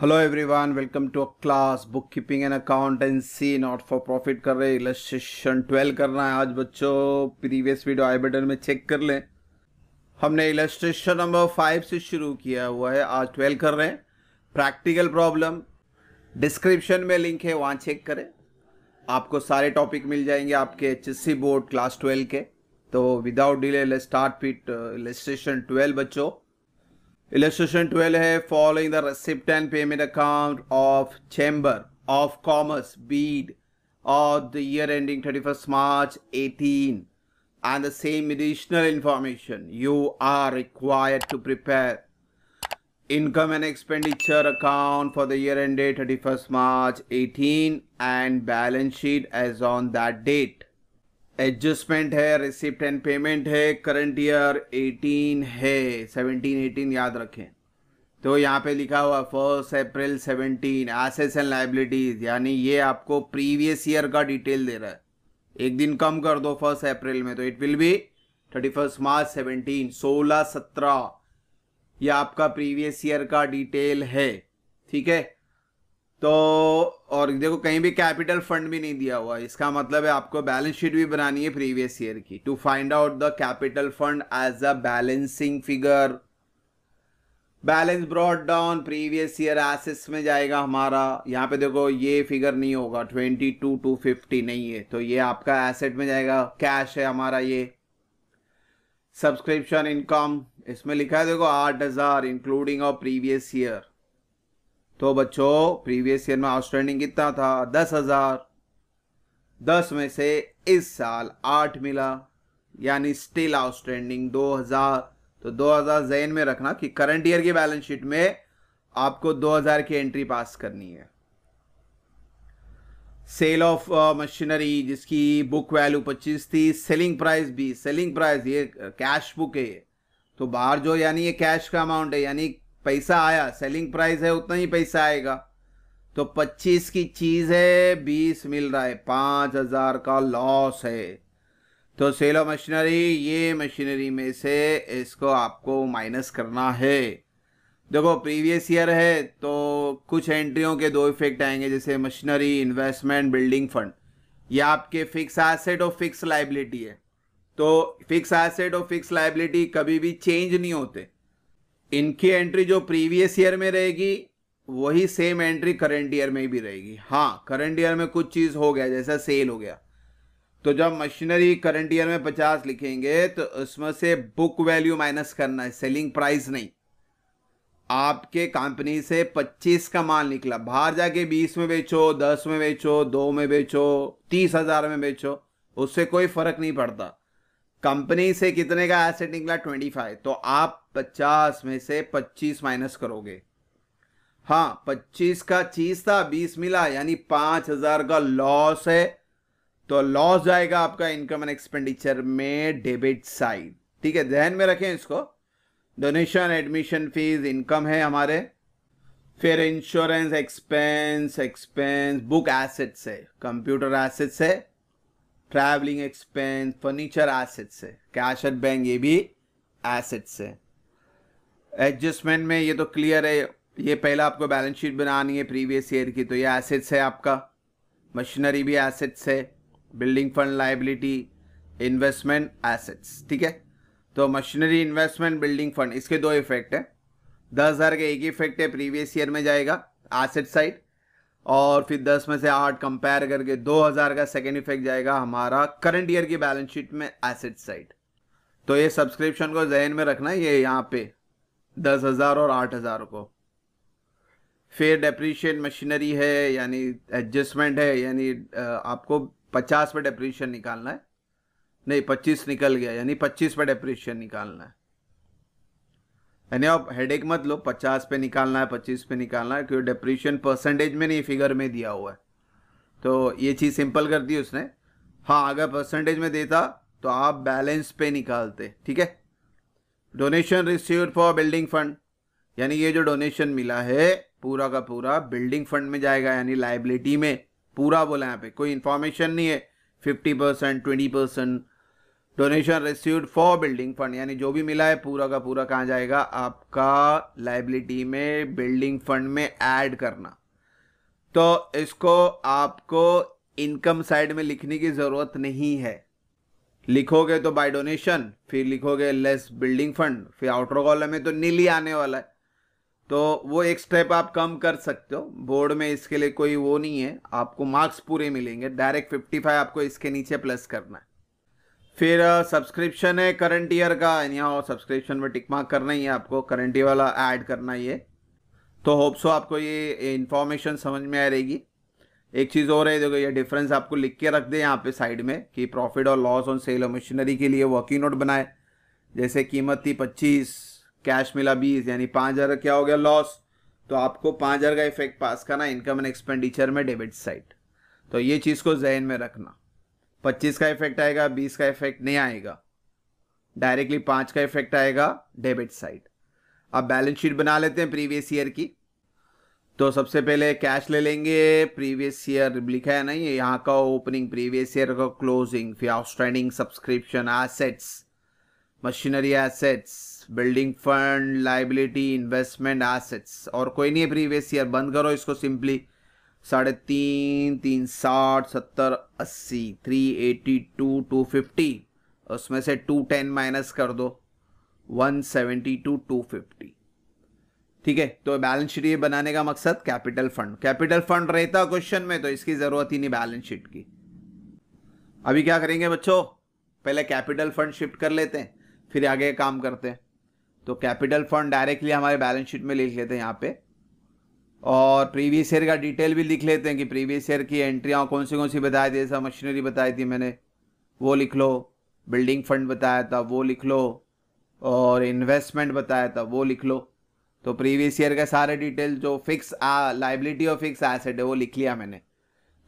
Hello everyone welcome to a class book keeping and accountancy not for profit कर रहे illustration twelve करना है आज बच्चों प्रीवियस वीडियो आई बटन में चेक कर लें हमने इलेस्ट्रेशन नंबर फाइव से शुरू किया हुआ है आज ट्वेल्व कर रहे हैं प्रैक्टिकल प्रॉब्लम डिस्क्रिप्शन में लिंक है वहाँ चेक करें आपको सारे टॉपिक मिल जाएंगे आपके एच बोर्ड क्लास ट्वेल्व के तो without delay let start with Illustration 12, बच्चों इलेस्ट्रेशन ट्वेल्व है following the receipt and payment account of chamber of commerce Beed of the year ending 31st March 18 and the same additional information you are required to prepare income and expenditure account for the year ended 31st March 18 and balance sheet as on that date. Adjustment है receipt and payment है current year 18 है 17 18 याद रखें तो यहाँ पे लिखा हुआ फर्स्ट अप्रैल 17 एसेस एंड लाइबिलिटीज यानी ये आपको प्रीवियस ईयर का डिटेल दे रहा है एक दिन कम कर दो फर्स्ट अप्रैल में तो it will be thirty first March seventeen सोलह सत्रह यह आपका प्रीवियस ईयर का डिटेल है ठीक है तो और देखो कहीं भी कैपिटल फंड भी नहीं दिया हुआ इसका मतलब है आपको बैलेंस शीट भी बनानी है प्रीवियस ईयर की to find out the capital fund as a balancing figure balance brought down previous year assets में जाएगा हमारा यहाँ पे देखो ये फिगर नहीं होगा ट्वेंटी टू टू फिफ्टी नहीं है तो ये आपका एसेट में जाएगा कैश है हमारा ये सब्सक्रिप्शन इनकम इसमें लिखा है देखो आठ हज़ार इंक्लूडिंग ऑफ प्रीवियस ईयर तो बच्चों प्रीवियस ईयर में आउटस्टैंडिंग कितना था दस हजार दस में से इस साल आठ मिला यानी स्टिल आउटस्टैंडिंग दो हजार तो दो हजार जहन में रखना कि करंट ईयर की बैलेंस शीट में आपको दो हजार की एंट्री पास करनी है सेल ऑफ मशीनरी जिसकी बुक वैल्यू पच्चीस थी सेलिंग प्राइस भी सेलिंग प्राइस ये कैश बुक है तो बाहर जो यानी ये कैश का अमाउंट है यानी पैसा आया सेलिंग प्राइस है उतना ही पैसा आएगा तो 25 की चीज़ है 20 मिल रहा है पांच हज़ार का लॉस है तो सेलो मशीनरी ये मशीनरी में से इसको आपको माइनस करना है देखो प्रीवियस ईयर है तो कुछ एंट्रियों के दो इफेक्ट आएंगे जैसे मशीनरी इन्वेस्टमेंट बिल्डिंग फंड ये आपके फिक्स एसेट और फिक्स लाइबिलिटी है तो फिक्स एसेट और फिक्स लाइबिलिटी कभी भी चेंज नहीं होते इनकी एंट्री जो प्रीवियस ईयर में रहेगी वही सेम एंट्री करंट ईयर में भी रहेगी हाँ करंट ईयर में कुछ चीज़ हो गया जैसा सेल हो गया तो जब मशीनरी करंट ईयर में पचास लिखेंगे तो उसमें से बुक वैल्यू माइनस करना है सेलिंग प्राइस नहीं आपके कंपनी से पच्चीस का माल निकला बाहर जाके बीस में बेचो दस में बेचो दो में बेचो तीस हजार में बेचो उससे कोई फर्क नहीं पड़ता कंपनी से कितने का एसेट निकला ट्वेंटी फाइव तो आप पचास में से पच्चीस माइनस करोगे हाँ पच्चीस का चीज था बीस मिला यानी पांच हजार का लॉस है तो लॉस जाएगा आपका इनकम एंड एक्सपेंडिचर में डेबिट साइड ठीक है ध्यान में रखें इसको डोनेशन एडमिशन फीस इनकम है हमारे फिर insurance expense expense book assets है कंप्यूटर एसेट्स है ट्रैवलिंग एक्सपेंस फर्नीचर एसेट्स है कैश एट बैंक ये भी एसेट्स है एडजस्टमेंट में ये तो क्लियर है ये पहला आपको बैलेंस शीट बनानी है प्रीवियस ईयर की तो ये एसेट्स है आपका मशीनरी भी एसेट्स है building fund liability investment assets ठीक है तो मशीनरी इन्वेस्टमेंट बिल्डिंग फंड इसके दो इफेक्ट है दस हज़ार का एक ही इफेक्ट है प्रीवियस ईयर में जाएगा एसेट साइड और फिर 10 में से 8 कंपेयर करके 2000 का सेकेंड इफेक्ट जाएगा हमारा करंट ईयर की बैलेंस शीट में एसेट साइड तो ये सब्सक्रिप्शन को जहन में रखना ये यहाँ पे 10,000 और 8,000 को फिर डेप्रीशियट मशीनरी है यानी एडजस्टमेंट है यानी आपको 50 पे डेप्रीशियन निकालना है नहीं 25 निकल गया यानी 25 पे डेप्रीशियन निकालना है यानी आप हेडेक मत लो पचास पे निकालना है पच्चीस पे निकालना है क्योंकि डिप्रीशन परसेंटेज में नहीं फिगर में दिया हुआ है तो ये चीज़ सिंपल कर दी उसने हाँ अगर परसेंटेज में देता तो आप बैलेंस पे निकालते ठीक है donation receive for building fund यानी ये जो डोनेशन मिला है पूरा का पूरा बिल्डिंग फंड में जाएगा यानी लाइबिलिटी में पूरा बोला यहाँ पे कोई इन्फॉर्मेशन नहीं है fifty percent twenty percent donation received for building fund यानी जो भी मिला है पूरा का पूरा कहाँ जाएगा आपका लाइबिलिटी में बिल्डिंग फंड में ऐड करना तो इसको आपको इनकम साइड में लिखने की ज़रूरत नहीं है लिखोगे तो बाय डोनेशन फिर लिखोगे लेस बिल्डिंग फंड फिर आउटर कॉलम में तो नील ही आने वाला है तो वो एक स्टेप आप कम कर सकते हो बोर्ड में इसके लिए कोई वो नहीं है आपको मार्क्स पूरे मिलेंगे डायरेक्ट 55 आपको इसके नीचे प्लस करना है फिर सब्सक्रिप्शन है करंट ईयर का यहाँ सब्सक्रिप्शन में टिक मार्क करना ही है आपको करंट ईयर वाला ऐड करना ही है तो होप सो आपको ये इन्फॉर्मेशन समझ में आ रहेगी एक चीज़ और है देखो ये डिफरेंस आपको लिख के रख दे यहाँ पे साइड में कि प्रॉफिट और लॉस ऑन सेल और मशीनरी के लिए वर्किंग नोट बनाए जैसे कीमत थी पच्चीस कैश मिला बीस यानी पाँच हज़ार क्या हो गया लॉस तो आपको पाँच हज़ार का इफेक्ट पास करना इनकम एंड एक्सपेंडिचर में डेबिट साइड तो ये चीज़ को जहन में रखना पच्चीस का इफेक्ट आएगा बीस का इफेक्ट नहीं आएगा डायरेक्टली पांच का इफेक्ट आएगा डेबिट साइड अब बैलेंस शीट बना लेते हैं प्रीवियस ईयर की तो सबसे पहले कैश ले लेंगे प्रीवियस ईयर लिखा है ना ये यहाँ का ओपनिंग प्रीवियस ईयर का क्लोजिंग फिर outstanding subscription assets machinery assets building fund liability investment assets और कोई नहीं है प्रीवियस ईयर बंद करो इसको सिंपली साढ़े तीन तीन साठ सत्तर अस्सी three eighty two two fifty उसमें से टू टेन माइनस कर दो one seventy two two fifty ठीक है तो बैलेंस शीट ये बनाने का मकसद कैपिटल फंड कैपिटल फंड रहता क्वेश्चन में तो इसकी ज़रूरत ही नहीं बैलेंस शीट की अभी क्या करेंगे बच्चों पहले कैपिटल फंड शिफ्ट कर लेते हैं फिर आगे काम करते हैं तो कैपिटल फंड डायरेक्टली हमारे बैलेंस शीट में लिख लेते हैं यहाँ पे और प्रीवियस ईयर का डिटेल भी लिख लेते हैं कि प्रीवियस ईयर की एंट्रियाँ कौन सी कौन सी बताई थी जैसा मशीनरी बताई थी मैंने वो लिख लो बिल्डिंग फंड बताया था वो लिख लो और इन्वेस्टमेंट बताया था वो लिख लो तो प्रीवियस ईयर के सारे डिटेल जो फिक्स लाइबिलिटी और फिक्स एसेट है वो लिख लिया मैंने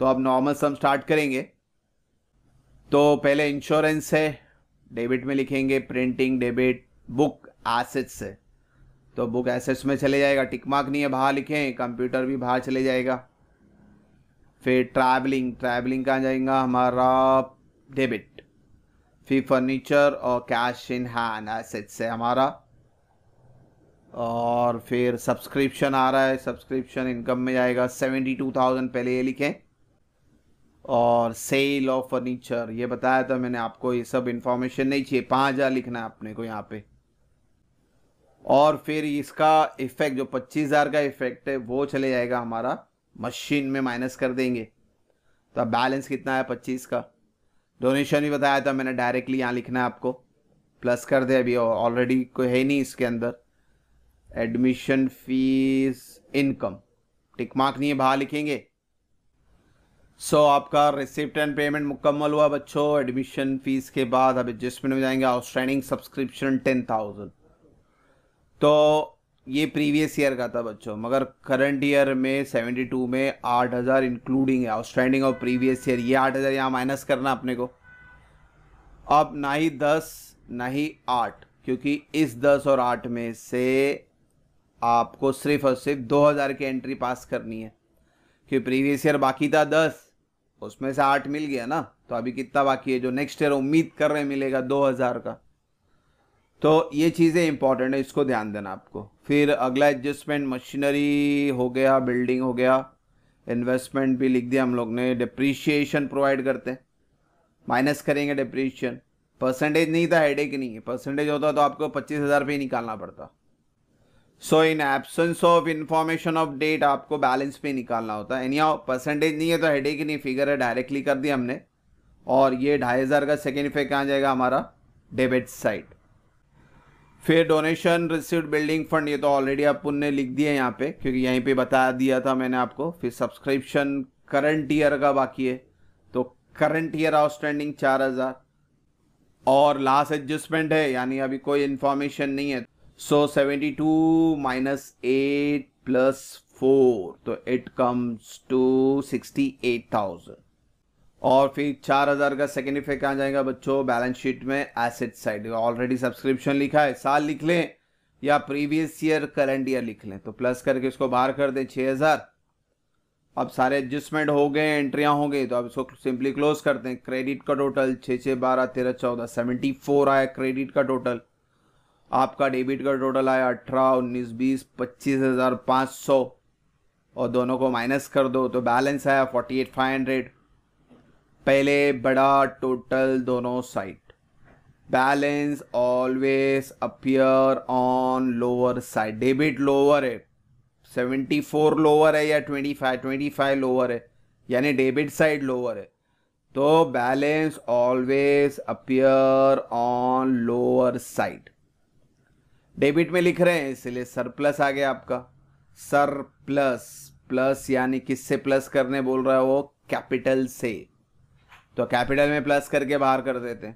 तो अब नॉर्मल सम स्टार्ट करेंगे तो पहले इंश्योरेंस है डेबिट में लिखेंगे प्रिंटिंग डेबिट बुक एसेट्स है तो बुक एसेट्स में चले जाएगा टिक मार्क नहीं है बाहर लिखें कंप्यूटर भी बाहर चले जाएगा फिर ट्रैवलिंग ट्रैवलिंग कहाँ जाएगा हमारा डेबिट फिर फर्नीचर और कैश इन हैंड एसेट्स है हमारा और फिर सब्सक्रिप्शन आ रहा है सब्सक्रिप्शन इनकम में जाएगा सेवेंटी टू थाउजेंड पहले ये लिखें और सेल ऑफ फर्नीचर ये बताया था मैंने आपको ये सब इन्फॉर्मेशन नहीं चाहिए पाँच हज़ार लिखना है अपने को यहाँ पे और फिर इसका इफेक्ट जो पच्चीस हज़ार का इफेक्ट है वो चले जाएगा हमारा मशीन में माइनस कर देंगे तो अब बैलेंस कितना है पच्चीस का डोनेशन भी बताया था मैंने डायरेक्टली यहाँ लिखना है आपको प्लस कर दे अभी ऑलरेडी कोई है नहीं इसके अंदर admission fees income tick mark नहीं है बाहर लिखेंगे सो so, आपका रिसिप्ट एंड पेमेंट मुकम्मल हुआ बच्चों एडमिशन फीस के बाद अब एडजस्टमेंट में जाएंगे आउटस्टैंडिंग सब्सक्रिप्शन टेन थाउजेंड तो ये प्रीवियस ईयर का था बच्चों मगर करंट ईयर में 72 में 8000 इंक्लूडिंग है आउटस्टैंडिंग ऑफ प्रीवियस ईयर ये 8000 यहाँ माइनस करना अपने को अब ना ही दस ना ही आठ क्योंकि इस दस और आठ में से आपको सिर्फ और सिर्फ दो हज़ार की एंट्री पास करनी है क्योंकि प्रीवियस ईयर बाकी था दस उसमें से आठ मिल गया ना तो अभी कितना बाकी है जो नेक्स्ट ईयर उम्मीद कर रहे मिलेगा दो हज़ार का तो ये चीज़ें इंपॉर्टेंट है इसको ध्यान देना आपको फिर अगला एडजस्टमेंट मशीनरी हो गया बिल्डिंग हो गया इन्वेस्टमेंट भी लिख दिया हम लोग ने डिप्रीशिएशन प्रोवाइड करते हैं माइनस करेंगे डिप्रीशिएशन परसेंटेज नहीं था हेडेक नहीं है परसेंटेज होता तो आपको पच्चीस हज़ार रुपये निकालना पड़ता so in absence of information of date आपको बैलेंस पे निकालना होता है यानी परसेंटेज नहीं है तो की नहीं फिगर है डायरेक्टली कर दिया हमने और ये ढाई हज़ार का सेकेंड इफेक्ट कहाँ जाएगा हमारा डेबिट साइड फिर डोनेशन रिसीव्ड बिल्डिंग फंड ये तो ऑलरेडी आप पुनः लिख है यहाँ पे क्योंकि यहीं पे बता दिया था मैंने आपको फिर सब्सक्रिप्शन करंट ईयर का बाकी है तो करंट ईयर आउटस्टैंडिंग चार हज़ार और लास्ट एडजस्टमेंट है यानी अभी कोई इन्फॉर्मेशन नहीं है so seventy two minus eight plus four तो it comes to sixty eight thousand और फिर चार हज़ार का सेकेंड इफेक्ट आ जाएगा बच्चों बैलेंस शीट में एसेट साइड ऑलरेडी सब्सक्रिप्शन लिखा है साल लिख लें या प्रीवियस ईयर करंट ईयर लिख लें तो प्लस करके इसको बाहर कर दें छः हज़ार अब सारे एडजस्टमेंट हो गए एंट्रियाँ हो गई तो अब इसको सिंपली क्लोज कर दें क्रेडिट का टोटल छः छः बारह तेरह चौदह सेवेंटी फोर आया क्रेडिट का टोटल आपका डेबिट का टोटल आया अठारह उन्नीस बीस पच्चीस हज़ार पाँच सौ और दोनों को माइनस कर दो तो बैलेंस आया फोर्टी एट फाइव हंड्रेड पहले बड़ा टोटल दोनों side balance always appear on lower side debit lower है 74 लोअर है या 25 25 लोअर है यानी डेबिट साइड लोअर है तो balance always appear on lower side debit में लिख रहे हैं इसलिए सरप्लस आ गया आपका सरप्लस प्लस यानी किससे प्लस करने बोल रहा है वो कैपिटल से तो कैपिटल में प्लस करके बाहर कर देते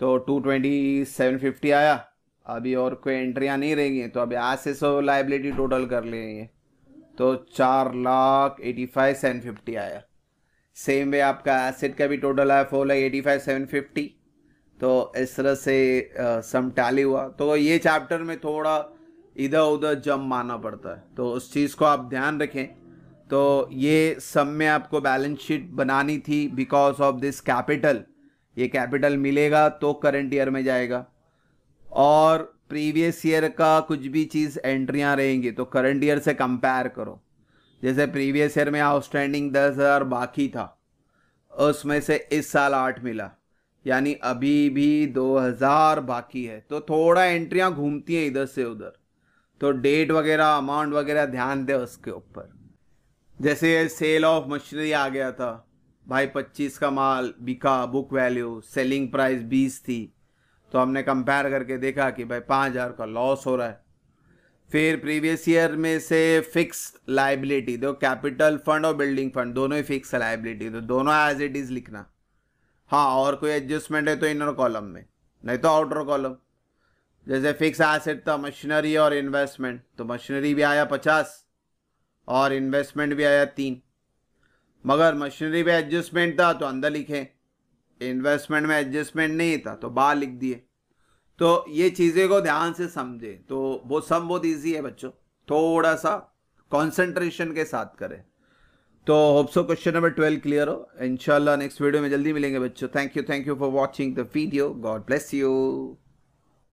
तो टू ट्वेंटी सेवन फिफ्टी आया अभी और कोई एंट्रियाँ नहीं रहेंगी तो अभी आज से सो लाइबिलिटी टोटल कर लेंगे तो चार lakh eighty five seven fifty आया सेम वे आपका एसेट का भी टोटल आया four lakh eighty five seven fifty तो इस तरह से सम टैली हुआ तो ये चैप्टर में थोड़ा इधर उधर जम माना पड़ता है तो उस चीज़ को आप ध्यान रखें तो ये सब में आपको बैलेंस शीट बनानी थी बिकॉज ऑफ दिस कैपिटल ये कैपिटल मिलेगा तो करंट ईयर में जाएगा और प्रीवियस ईयर का कुछ भी चीज़ एंट्रियाँ रहेंगी तो करंट ईयर से कंपेयर करो जैसे प्रीवियस ईयर में आउटस्टैंडिंग दस हज़ार बाकी था उसमें से इस साल आठ मिला यानी अभी भी दो हज़ार बाकी है तो थोड़ा एंट्रियाँ घूमती हैं इधर से उधर तो डेट वगैरह अमाउंट वगैरह ध्यान दे उसके ऊपर जैसे सेल ऑफ मशीनरी आ गया था भाई पच्चीस का माल बिका बुक वैल्यू सेलिंग प्राइस बीस थी तो हमने कंपेयर करके देखा कि भाई पाँच हज़ार का लॉस हो रहा है फिर प्रीवियस ईयर में से फिक्स लाइबिलिटी दो कैपिटल फंड और बिल्डिंग फंड दोनों ही फिक्स लाइबिलिटी तो दोनों एज इट इज़ लिखना हाँ और कोई एडजस्टमेंट है तो इनर कॉलम में नहीं तो आउटर कॉलम जैसे फिक्स एसेट था मशीनरी और इन्वेस्टमेंट तो मशीनरी भी आया पचास और इन्वेस्टमेंट भी आया तीन मगर मशीनरी में एडजस्टमेंट था तो अंदर लिखे इन्वेस्टमेंट में एडजस्टमेंट नहीं था तो बाहर लिख दिए तो ये चीज़ें को ध्यान से समझे तो वो सब बहुत ईजी है बच्चों थोड़ा सा कॉन्सेंट्रेशन के साथ करें तो hope so question number twelve clear हो इनशाला नेक्स्ट वीडियो में जल्दी मिलेंगे बच्चों thank you thank you for watching the video God bless you